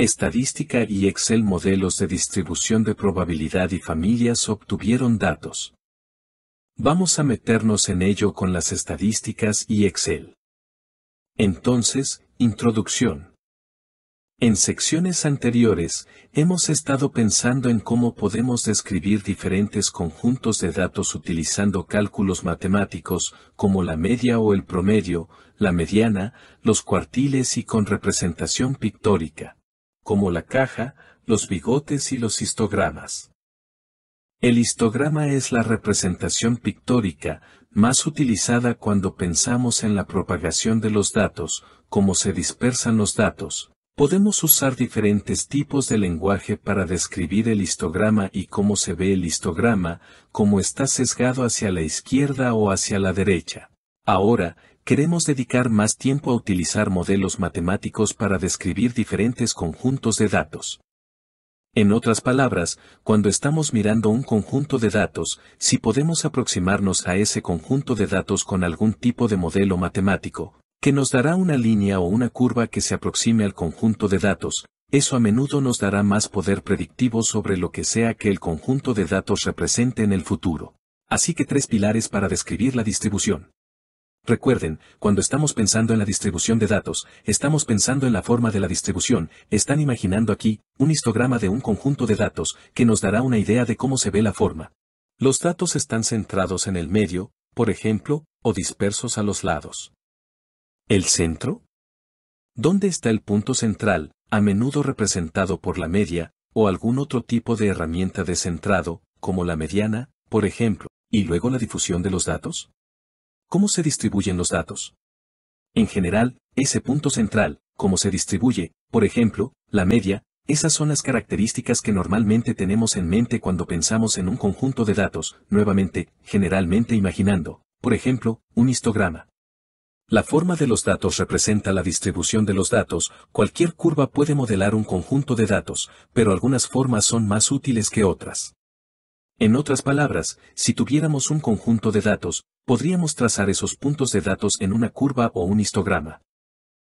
Estadística y Excel modelos de distribución de probabilidad y familias obtuvieron datos. Vamos a meternos en ello con las estadísticas y Excel. Entonces, introducción. En secciones anteriores, hemos estado pensando en cómo podemos describir diferentes conjuntos de datos utilizando cálculos matemáticos, como la media o el promedio, la mediana, los cuartiles y con representación pictórica como la caja, los bigotes y los histogramas. El histograma es la representación pictórica más utilizada cuando pensamos en la propagación de los datos, cómo se dispersan los datos. Podemos usar diferentes tipos de lenguaje para describir el histograma y cómo se ve el histograma, cómo está sesgado hacia la izquierda o hacia la derecha. Ahora, queremos dedicar más tiempo a utilizar modelos matemáticos para describir diferentes conjuntos de datos. En otras palabras, cuando estamos mirando un conjunto de datos, si podemos aproximarnos a ese conjunto de datos con algún tipo de modelo matemático, que nos dará una línea o una curva que se aproxime al conjunto de datos, eso a menudo nos dará más poder predictivo sobre lo que sea que el conjunto de datos represente en el futuro. Así que tres pilares para describir la distribución. Recuerden, cuando estamos pensando en la distribución de datos, estamos pensando en la forma de la distribución, están imaginando aquí, un histograma de un conjunto de datos, que nos dará una idea de cómo se ve la forma. Los datos están centrados en el medio, por ejemplo, o dispersos a los lados. ¿El centro? ¿Dónde está el punto central, a menudo representado por la media, o algún otro tipo de herramienta de centrado, como la mediana, por ejemplo, y luego la difusión de los datos? ¿Cómo se distribuyen los datos? En general, ese punto central, cómo se distribuye, por ejemplo, la media, esas son las características que normalmente tenemos en mente cuando pensamos en un conjunto de datos, nuevamente, generalmente imaginando, por ejemplo, un histograma. La forma de los datos representa la distribución de los datos, cualquier curva puede modelar un conjunto de datos, pero algunas formas son más útiles que otras. En otras palabras, si tuviéramos un conjunto de datos, podríamos trazar esos puntos de datos en una curva o un histograma.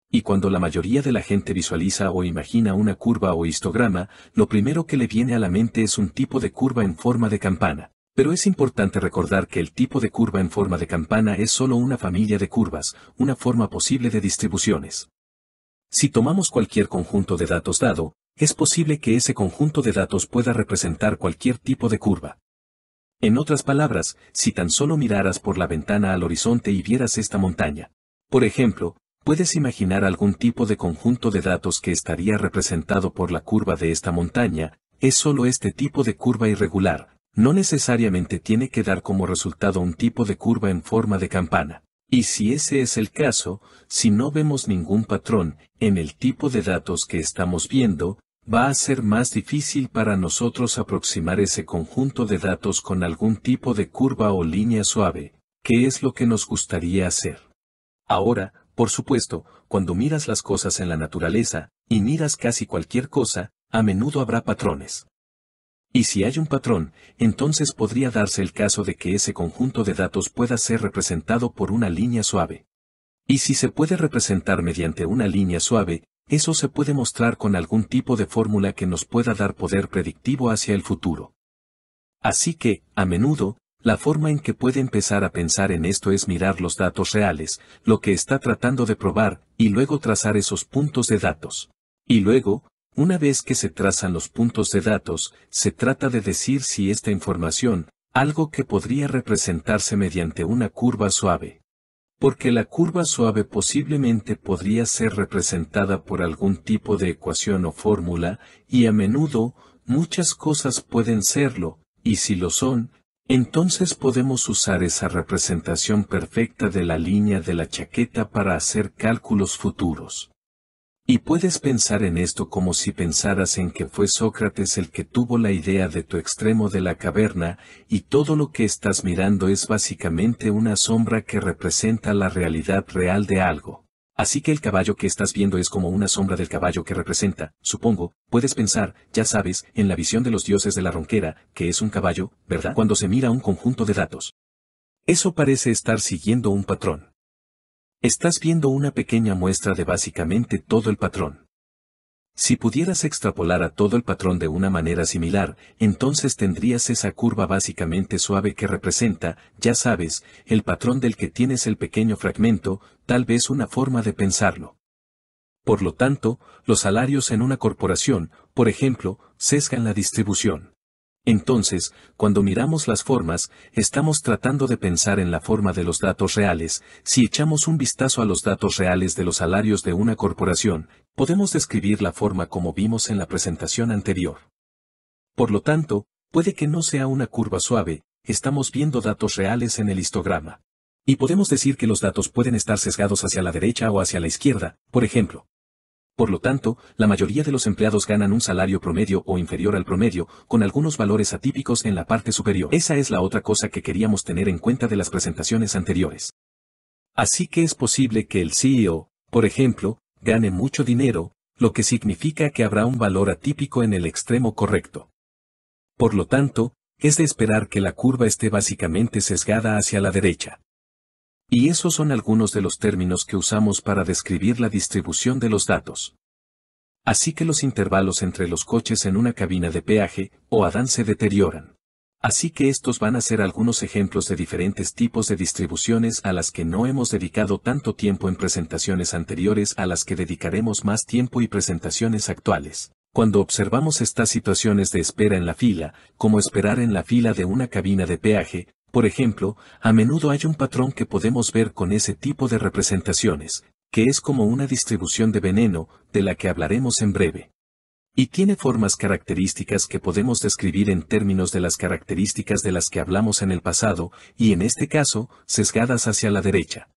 Y cuando la mayoría de la gente visualiza o imagina una curva o histograma, lo primero que le viene a la mente es un tipo de curva en forma de campana. Pero es importante recordar que el tipo de curva en forma de campana es solo una familia de curvas, una forma posible de distribuciones. Si tomamos cualquier conjunto de datos dado, es posible que ese conjunto de datos pueda representar cualquier tipo de curva. En otras palabras, si tan solo miraras por la ventana al horizonte y vieras esta montaña, por ejemplo, puedes imaginar algún tipo de conjunto de datos que estaría representado por la curva de esta montaña, es solo este tipo de curva irregular, no necesariamente tiene que dar como resultado un tipo de curva en forma de campana. Y si ese es el caso, si no vemos ningún patrón en el tipo de datos que estamos viendo, va a ser más difícil para nosotros aproximar ese conjunto de datos con algún tipo de curva o línea suave, que es lo que nos gustaría hacer. Ahora, por supuesto, cuando miras las cosas en la naturaleza, y miras casi cualquier cosa, a menudo habrá patrones. Y si hay un patrón, entonces podría darse el caso de que ese conjunto de datos pueda ser representado por una línea suave. Y si se puede representar mediante una línea suave, eso se puede mostrar con algún tipo de fórmula que nos pueda dar poder predictivo hacia el futuro. Así que, a menudo, la forma en que puede empezar a pensar en esto es mirar los datos reales, lo que está tratando de probar, y luego trazar esos puntos de datos. Y luego, una vez que se trazan los puntos de datos, se trata de decir si esta información, algo que podría representarse mediante una curva suave. Porque la curva suave posiblemente podría ser representada por algún tipo de ecuación o fórmula, y a menudo, muchas cosas pueden serlo, y si lo son, entonces podemos usar esa representación perfecta de la línea de la chaqueta para hacer cálculos futuros. Y puedes pensar en esto como si pensaras en que fue Sócrates el que tuvo la idea de tu extremo de la caverna, y todo lo que estás mirando es básicamente una sombra que representa la realidad real de algo. Así que el caballo que estás viendo es como una sombra del caballo que representa, supongo, puedes pensar, ya sabes, en la visión de los dioses de la ronquera, que es un caballo, ¿verdad? Cuando se mira un conjunto de datos. Eso parece estar siguiendo un patrón. Estás viendo una pequeña muestra de básicamente todo el patrón. Si pudieras extrapolar a todo el patrón de una manera similar, entonces tendrías esa curva básicamente suave que representa, ya sabes, el patrón del que tienes el pequeño fragmento, tal vez una forma de pensarlo. Por lo tanto, los salarios en una corporación, por ejemplo, sesgan la distribución. Entonces, cuando miramos las formas, estamos tratando de pensar en la forma de los datos reales. Si echamos un vistazo a los datos reales de los salarios de una corporación, podemos describir la forma como vimos en la presentación anterior. Por lo tanto, puede que no sea una curva suave, estamos viendo datos reales en el histograma. Y podemos decir que los datos pueden estar sesgados hacia la derecha o hacia la izquierda, por ejemplo, por lo tanto, la mayoría de los empleados ganan un salario promedio o inferior al promedio, con algunos valores atípicos en la parte superior. Esa es la otra cosa que queríamos tener en cuenta de las presentaciones anteriores. Así que es posible que el CEO, por ejemplo, gane mucho dinero, lo que significa que habrá un valor atípico en el extremo correcto. Por lo tanto, es de esperar que la curva esté básicamente sesgada hacia la derecha. Y esos son algunos de los términos que usamos para describir la distribución de los datos. Así que los intervalos entre los coches en una cabina de peaje o Adán se deterioran. Así que estos van a ser algunos ejemplos de diferentes tipos de distribuciones a las que no hemos dedicado tanto tiempo en presentaciones anteriores a las que dedicaremos más tiempo y presentaciones actuales. Cuando observamos estas situaciones de espera en la fila, como esperar en la fila de una cabina de peaje, por ejemplo, a menudo hay un patrón que podemos ver con ese tipo de representaciones, que es como una distribución de veneno, de la que hablaremos en breve. Y tiene formas características que podemos describir en términos de las características de las que hablamos en el pasado, y en este caso, sesgadas hacia la derecha.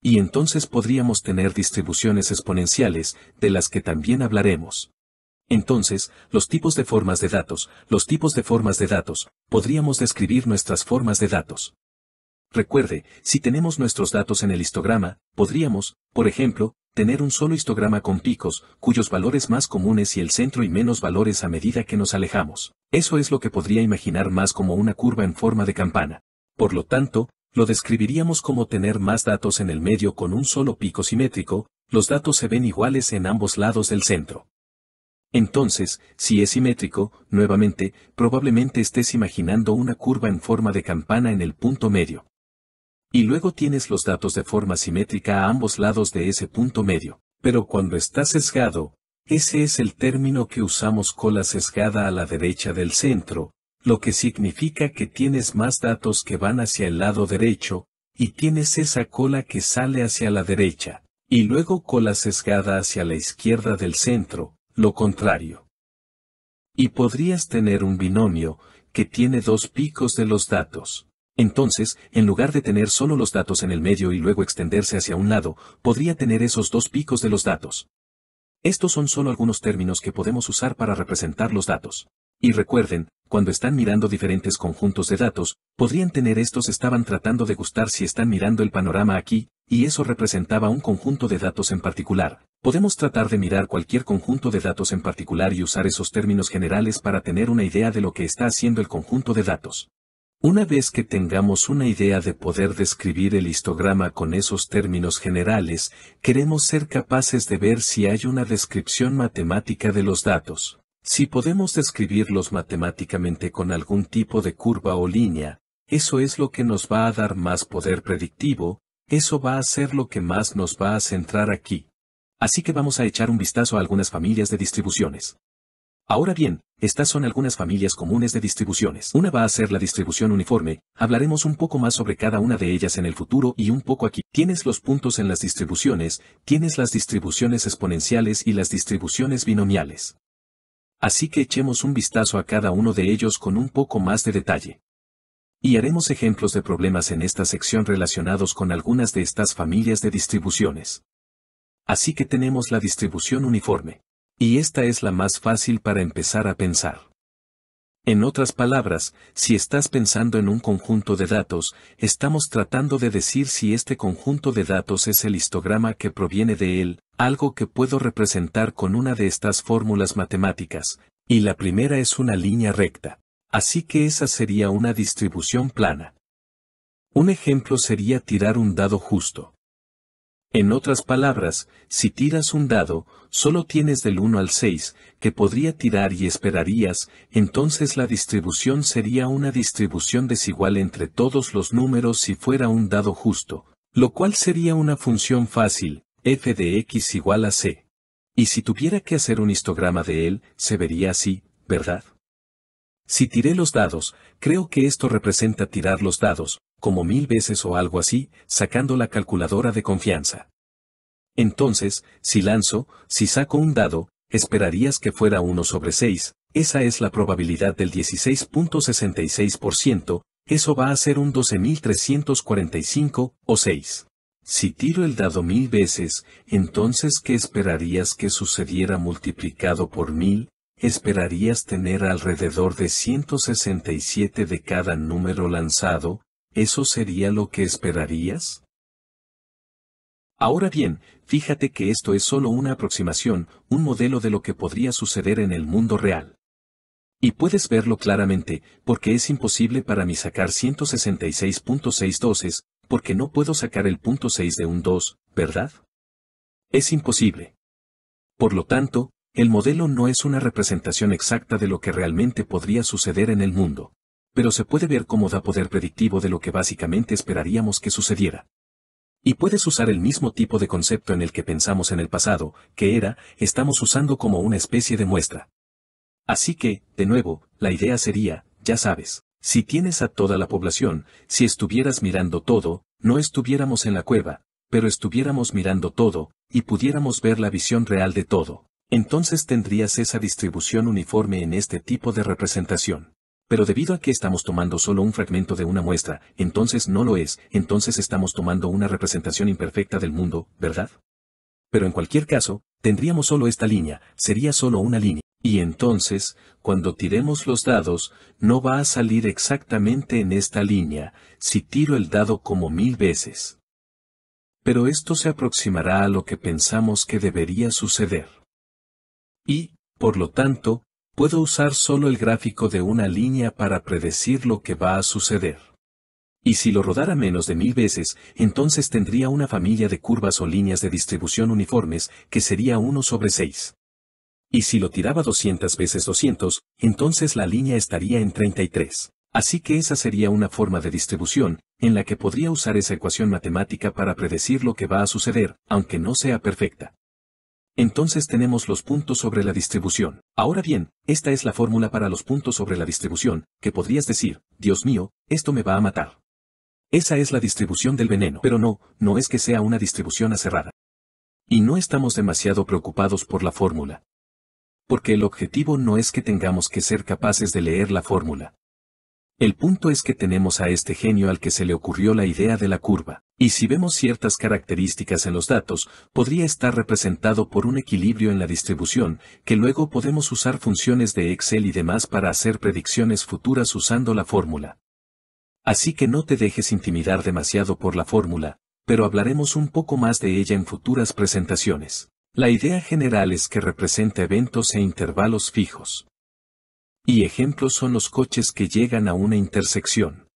Y entonces podríamos tener distribuciones exponenciales, de las que también hablaremos. Entonces, los tipos de formas de datos, los tipos de formas de datos, podríamos describir nuestras formas de datos. Recuerde, si tenemos nuestros datos en el histograma, podríamos, por ejemplo, tener un solo histograma con picos, cuyos valores más comunes y el centro y menos valores a medida que nos alejamos. Eso es lo que podría imaginar más como una curva en forma de campana. Por lo tanto, lo describiríamos como tener más datos en el medio con un solo pico simétrico, los datos se ven iguales en ambos lados del centro. Entonces, si es simétrico, nuevamente, probablemente estés imaginando una curva en forma de campana en el punto medio. Y luego tienes los datos de forma simétrica a ambos lados de ese punto medio. Pero cuando está sesgado, ese es el término que usamos cola sesgada a la derecha del centro, lo que significa que tienes más datos que van hacia el lado derecho, y tienes esa cola que sale hacia la derecha, y luego cola sesgada hacia la izquierda del centro, lo contrario. Y podrías tener un binomio que tiene dos picos de los datos. Entonces, en lugar de tener solo los datos en el medio y luego extenderse hacia un lado, podría tener esos dos picos de los datos. Estos son solo algunos términos que podemos usar para representar los datos. Y recuerden, cuando están mirando diferentes conjuntos de datos, podrían tener estos estaban tratando de gustar si están mirando el panorama aquí, y eso representaba un conjunto de datos en particular. Podemos tratar de mirar cualquier conjunto de datos en particular y usar esos términos generales para tener una idea de lo que está haciendo el conjunto de datos. Una vez que tengamos una idea de poder describir el histograma con esos términos generales, queremos ser capaces de ver si hay una descripción matemática de los datos. Si podemos describirlos matemáticamente con algún tipo de curva o línea, eso es lo que nos va a dar más poder predictivo, eso va a ser lo que más nos va a centrar aquí. Así que vamos a echar un vistazo a algunas familias de distribuciones. Ahora bien, estas son algunas familias comunes de distribuciones. Una va a ser la distribución uniforme, hablaremos un poco más sobre cada una de ellas en el futuro y un poco aquí. Tienes los puntos en las distribuciones, tienes las distribuciones exponenciales y las distribuciones binomiales. Así que echemos un vistazo a cada uno de ellos con un poco más de detalle. Y haremos ejemplos de problemas en esta sección relacionados con algunas de estas familias de distribuciones. Así que tenemos la distribución uniforme. Y esta es la más fácil para empezar a pensar. En otras palabras, si estás pensando en un conjunto de datos, estamos tratando de decir si este conjunto de datos es el histograma que proviene de él, algo que puedo representar con una de estas fórmulas matemáticas, y la primera es una línea recta. Así que esa sería una distribución plana. Un ejemplo sería tirar un dado justo. En otras palabras, si tiras un dado, solo tienes del 1 al 6, que podría tirar y esperarías, entonces la distribución sería una distribución desigual entre todos los números si fuera un dado justo, lo cual sería una función fácil, f de x igual a c. Y si tuviera que hacer un histograma de él, se vería así, ¿verdad? Si tiré los dados, creo que esto representa tirar los dados, como mil veces o algo así, sacando la calculadora de confianza. Entonces, si lanzo, si saco un dado, esperarías que fuera uno sobre 6, esa es la probabilidad del 16.66%, eso va a ser un 12.345, o 6. Si tiro el dado mil veces, entonces ¿qué esperarías que sucediera multiplicado por mil? esperarías tener alrededor de 167 de cada número lanzado, ¿eso sería lo que esperarías? Ahora bien, fíjate que esto es solo una aproximación, un modelo de lo que podría suceder en el mundo real. Y puedes verlo claramente, porque es imposible para mí sacar 166.6 doses, porque no puedo sacar el punto 6 de un 2, ¿verdad? Es imposible. Por lo tanto, el modelo no es una representación exacta de lo que realmente podría suceder en el mundo, pero se puede ver cómo da poder predictivo de lo que básicamente esperaríamos que sucediera. Y puedes usar el mismo tipo de concepto en el que pensamos en el pasado, que era, estamos usando como una especie de muestra. Así que, de nuevo, la idea sería, ya sabes, si tienes a toda la población, si estuvieras mirando todo, no estuviéramos en la cueva, pero estuviéramos mirando todo, y pudiéramos ver la visión real de todo entonces tendrías esa distribución uniforme en este tipo de representación. Pero debido a que estamos tomando solo un fragmento de una muestra, entonces no lo es, entonces estamos tomando una representación imperfecta del mundo, ¿verdad? Pero en cualquier caso, tendríamos solo esta línea, sería solo una línea. Y entonces, cuando tiremos los dados, no va a salir exactamente en esta línea, si tiro el dado como mil veces. Pero esto se aproximará a lo que pensamos que debería suceder y, por lo tanto, puedo usar solo el gráfico de una línea para predecir lo que va a suceder. Y si lo rodara menos de mil veces, entonces tendría una familia de curvas o líneas de distribución uniformes, que sería 1 sobre 6. Y si lo tiraba 200 veces 200, entonces la línea estaría en 33. Así que esa sería una forma de distribución, en la que podría usar esa ecuación matemática para predecir lo que va a suceder, aunque no sea perfecta. Entonces tenemos los puntos sobre la distribución. Ahora bien, esta es la fórmula para los puntos sobre la distribución, que podrías decir, Dios mío, esto me va a matar. Esa es la distribución del veneno. Pero no, no es que sea una distribución acerrada. Y no estamos demasiado preocupados por la fórmula. Porque el objetivo no es que tengamos que ser capaces de leer la fórmula. El punto es que tenemos a este genio al que se le ocurrió la idea de la curva. Y si vemos ciertas características en los datos, podría estar representado por un equilibrio en la distribución, que luego podemos usar funciones de Excel y demás para hacer predicciones futuras usando la fórmula. Así que no te dejes intimidar demasiado por la fórmula, pero hablaremos un poco más de ella en futuras presentaciones. La idea general es que representa eventos e intervalos fijos. Y ejemplos son los coches que llegan a una intersección.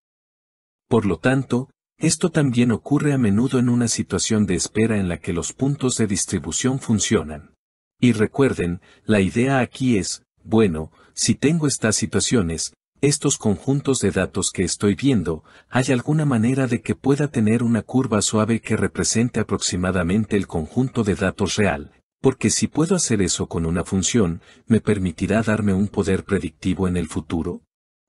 Por lo tanto, esto también ocurre a menudo en una situación de espera en la que los puntos de distribución funcionan. Y recuerden, la idea aquí es, bueno, si tengo estas situaciones, estos conjuntos de datos que estoy viendo, ¿hay alguna manera de que pueda tener una curva suave que represente aproximadamente el conjunto de datos real? Porque si puedo hacer eso con una función, me permitirá darme un poder predictivo en el futuro.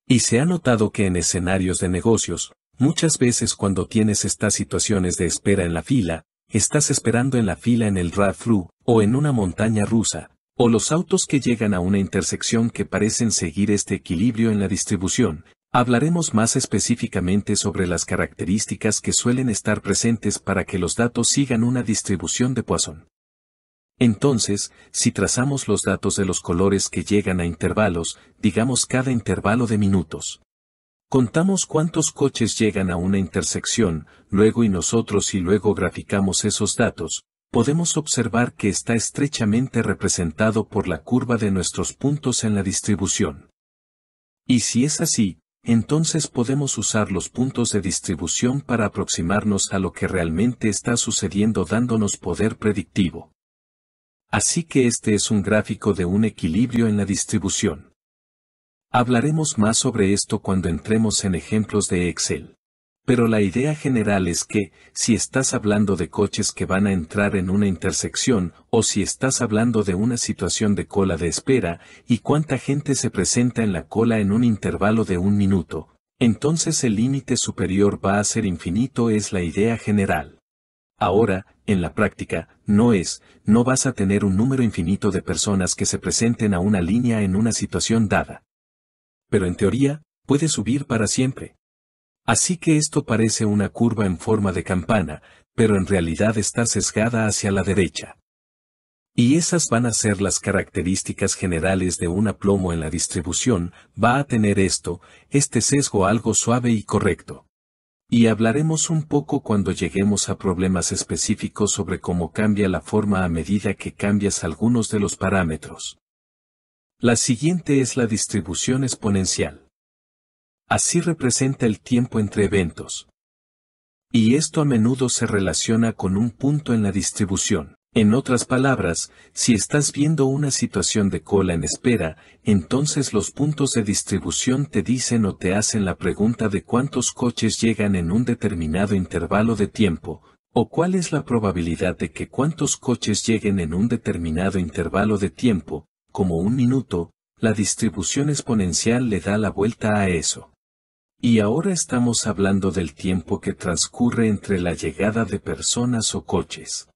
Y se ha notado que en escenarios de negocios, Muchas veces cuando tienes estas situaciones de espera en la fila, estás esperando en la fila en el rafru o en una montaña rusa, o los autos que llegan a una intersección que parecen seguir este equilibrio en la distribución, hablaremos más específicamente sobre las características que suelen estar presentes para que los datos sigan una distribución de Poisson. Entonces, si trazamos los datos de los colores que llegan a intervalos, digamos cada intervalo de minutos, Contamos cuántos coches llegan a una intersección, luego y nosotros y luego graficamos esos datos, podemos observar que está estrechamente representado por la curva de nuestros puntos en la distribución. Y si es así, entonces podemos usar los puntos de distribución para aproximarnos a lo que realmente está sucediendo dándonos poder predictivo. Así que este es un gráfico de un equilibrio en la distribución. Hablaremos más sobre esto cuando entremos en ejemplos de Excel. Pero la idea general es que, si estás hablando de coches que van a entrar en una intersección, o si estás hablando de una situación de cola de espera, y cuánta gente se presenta en la cola en un intervalo de un minuto, entonces el límite superior va a ser infinito es la idea general. Ahora, en la práctica, no es, no vas a tener un número infinito de personas que se presenten a una línea en una situación dada pero en teoría, puede subir para siempre. Así que esto parece una curva en forma de campana, pero en realidad está sesgada hacia la derecha. Y esas van a ser las características generales de un aplomo en la distribución, va a tener esto, este sesgo algo suave y correcto. Y hablaremos un poco cuando lleguemos a problemas específicos sobre cómo cambia la forma a medida que cambias algunos de los parámetros. La siguiente es la distribución exponencial. Así representa el tiempo entre eventos. Y esto a menudo se relaciona con un punto en la distribución. En otras palabras, si estás viendo una situación de cola en espera, entonces los puntos de distribución te dicen o te hacen la pregunta de cuántos coches llegan en un determinado intervalo de tiempo, o cuál es la probabilidad de que cuántos coches lleguen en un determinado intervalo de tiempo, como un minuto, la distribución exponencial le da la vuelta a eso. Y ahora estamos hablando del tiempo que transcurre entre la llegada de personas o coches.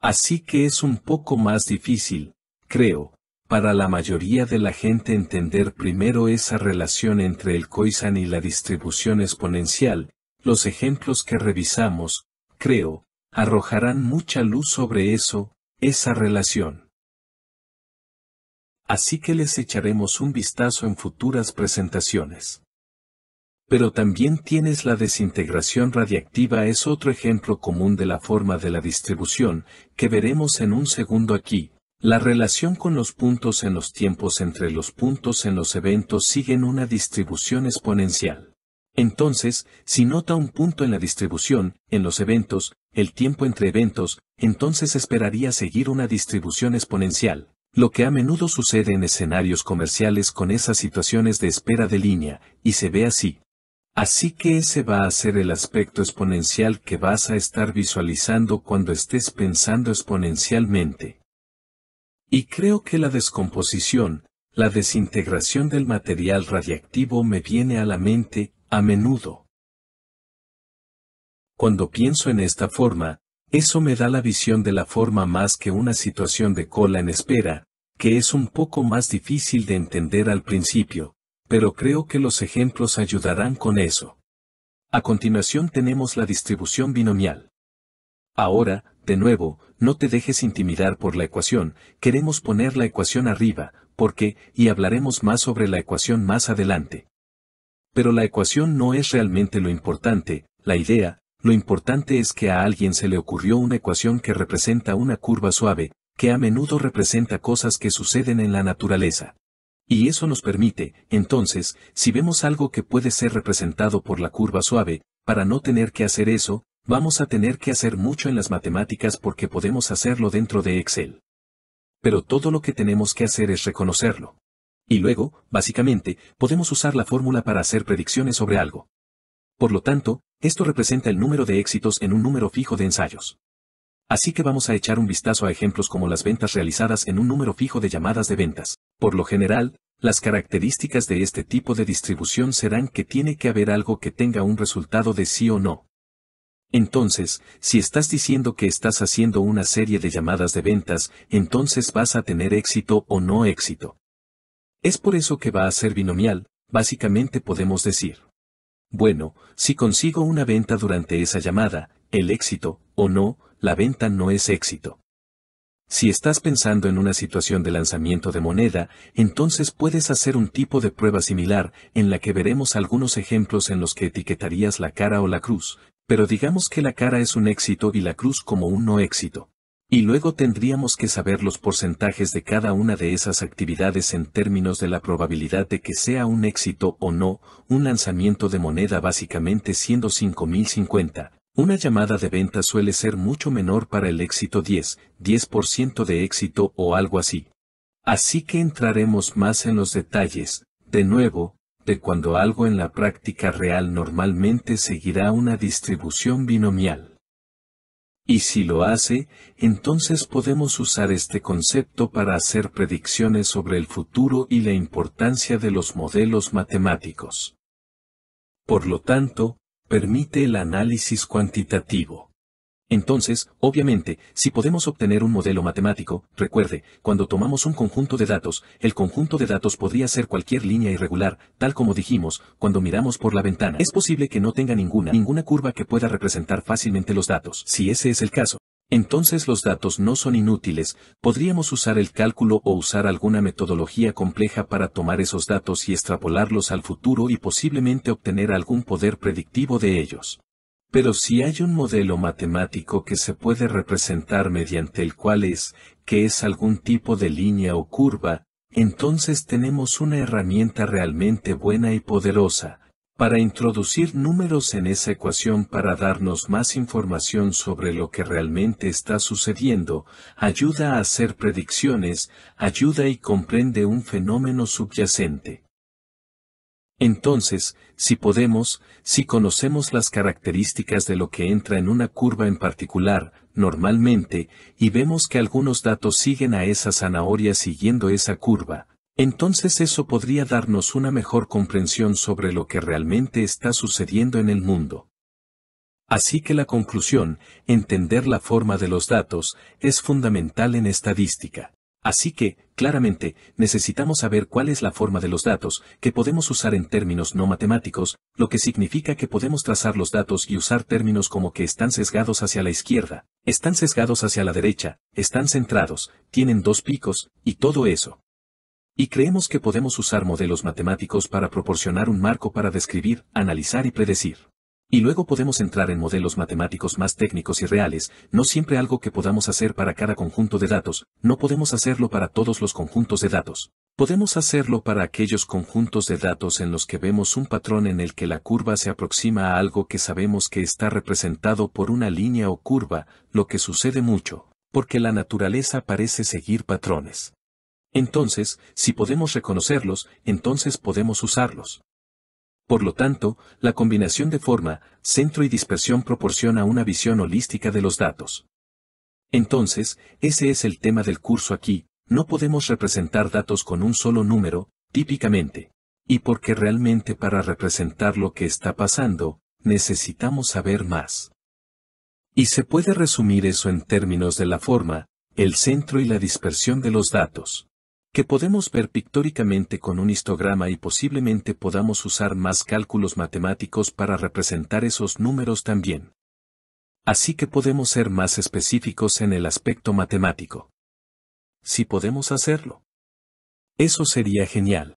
Así que es un poco más difícil, creo, para la mayoría de la gente entender primero esa relación entre el Koizan y la distribución exponencial, los ejemplos que revisamos, creo, arrojarán mucha luz sobre eso, esa relación así que les echaremos un vistazo en futuras presentaciones. Pero también tienes la desintegración radiactiva es otro ejemplo común de la forma de la distribución, que veremos en un segundo aquí. La relación con los puntos en los tiempos entre los puntos en los eventos siguen una distribución exponencial. Entonces, si nota un punto en la distribución, en los eventos, el tiempo entre eventos, entonces esperaría seguir una distribución exponencial, lo que a menudo sucede en escenarios comerciales con esas situaciones de espera de línea, y se ve así. Así que ese va a ser el aspecto exponencial que vas a estar visualizando cuando estés pensando exponencialmente. Y creo que la descomposición, la desintegración del material radiactivo me viene a la mente, a menudo. Cuando pienso en esta forma, eso me da la visión de la forma más que una situación de cola en espera, que es un poco más difícil de entender al principio, pero creo que los ejemplos ayudarán con eso. A continuación tenemos la distribución binomial. Ahora, de nuevo, no te dejes intimidar por la ecuación, queremos poner la ecuación arriba, porque, y hablaremos más sobre la ecuación más adelante. Pero la ecuación no es realmente lo importante, la idea, lo importante es que a alguien se le ocurrió una ecuación que representa una curva suave, que a menudo representa cosas que suceden en la naturaleza. Y eso nos permite, entonces, si vemos algo que puede ser representado por la curva suave, para no tener que hacer eso, vamos a tener que hacer mucho en las matemáticas porque podemos hacerlo dentro de Excel. Pero todo lo que tenemos que hacer es reconocerlo. Y luego, básicamente, podemos usar la fórmula para hacer predicciones sobre algo. Por lo tanto, esto representa el número de éxitos en un número fijo de ensayos. Así que vamos a echar un vistazo a ejemplos como las ventas realizadas en un número fijo de llamadas de ventas. Por lo general, las características de este tipo de distribución serán que tiene que haber algo que tenga un resultado de sí o no. Entonces, si estás diciendo que estás haciendo una serie de llamadas de ventas, entonces vas a tener éxito o no éxito. Es por eso que va a ser binomial, básicamente podemos decir bueno, si consigo una venta durante esa llamada, el éxito, o no, la venta no es éxito. Si estás pensando en una situación de lanzamiento de moneda, entonces puedes hacer un tipo de prueba similar, en la que veremos algunos ejemplos en los que etiquetarías la cara o la cruz, pero digamos que la cara es un éxito y la cruz como un no éxito. Y luego tendríamos que saber los porcentajes de cada una de esas actividades en términos de la probabilidad de que sea un éxito o no, un lanzamiento de moneda básicamente siendo 5050. Una llamada de venta suele ser mucho menor para el éxito 10, 10% de éxito o algo así. Así que entraremos más en los detalles, de nuevo, de cuando algo en la práctica real normalmente seguirá una distribución binomial. Y si lo hace, entonces podemos usar este concepto para hacer predicciones sobre el futuro y la importancia de los modelos matemáticos. Por lo tanto, permite el análisis cuantitativo. Entonces, obviamente, si podemos obtener un modelo matemático, recuerde, cuando tomamos un conjunto de datos, el conjunto de datos podría ser cualquier línea irregular, tal como dijimos, cuando miramos por la ventana. Es posible que no tenga ninguna, ninguna curva que pueda representar fácilmente los datos. Si ese es el caso, entonces los datos no son inútiles, podríamos usar el cálculo o usar alguna metodología compleja para tomar esos datos y extrapolarlos al futuro y posiblemente obtener algún poder predictivo de ellos. Pero si hay un modelo matemático que se puede representar mediante el cual es, que es algún tipo de línea o curva, entonces tenemos una herramienta realmente buena y poderosa, para introducir números en esa ecuación para darnos más información sobre lo que realmente está sucediendo, ayuda a hacer predicciones, ayuda y comprende un fenómeno subyacente. Entonces, si podemos, si conocemos las características de lo que entra en una curva en particular, normalmente, y vemos que algunos datos siguen a esa zanahoria siguiendo esa curva, entonces eso podría darnos una mejor comprensión sobre lo que realmente está sucediendo en el mundo. Así que la conclusión, entender la forma de los datos, es fundamental en estadística. Así que, claramente, necesitamos saber cuál es la forma de los datos, que podemos usar en términos no matemáticos, lo que significa que podemos trazar los datos y usar términos como que están sesgados hacia la izquierda, están sesgados hacia la derecha, están centrados, tienen dos picos, y todo eso. Y creemos que podemos usar modelos matemáticos para proporcionar un marco para describir, analizar y predecir. Y luego podemos entrar en modelos matemáticos más técnicos y reales, no siempre algo que podamos hacer para cada conjunto de datos, no podemos hacerlo para todos los conjuntos de datos. Podemos hacerlo para aquellos conjuntos de datos en los que vemos un patrón en el que la curva se aproxima a algo que sabemos que está representado por una línea o curva, lo que sucede mucho, porque la naturaleza parece seguir patrones. Entonces, si podemos reconocerlos, entonces podemos usarlos. Por lo tanto, la combinación de forma, centro y dispersión proporciona una visión holística de los datos. Entonces, ese es el tema del curso aquí, no podemos representar datos con un solo número, típicamente. Y porque realmente para representar lo que está pasando, necesitamos saber más. Y se puede resumir eso en términos de la forma, el centro y la dispersión de los datos que podemos ver pictóricamente con un histograma y posiblemente podamos usar más cálculos matemáticos para representar esos números también. Así que podemos ser más específicos en el aspecto matemático. Si podemos hacerlo. Eso sería genial.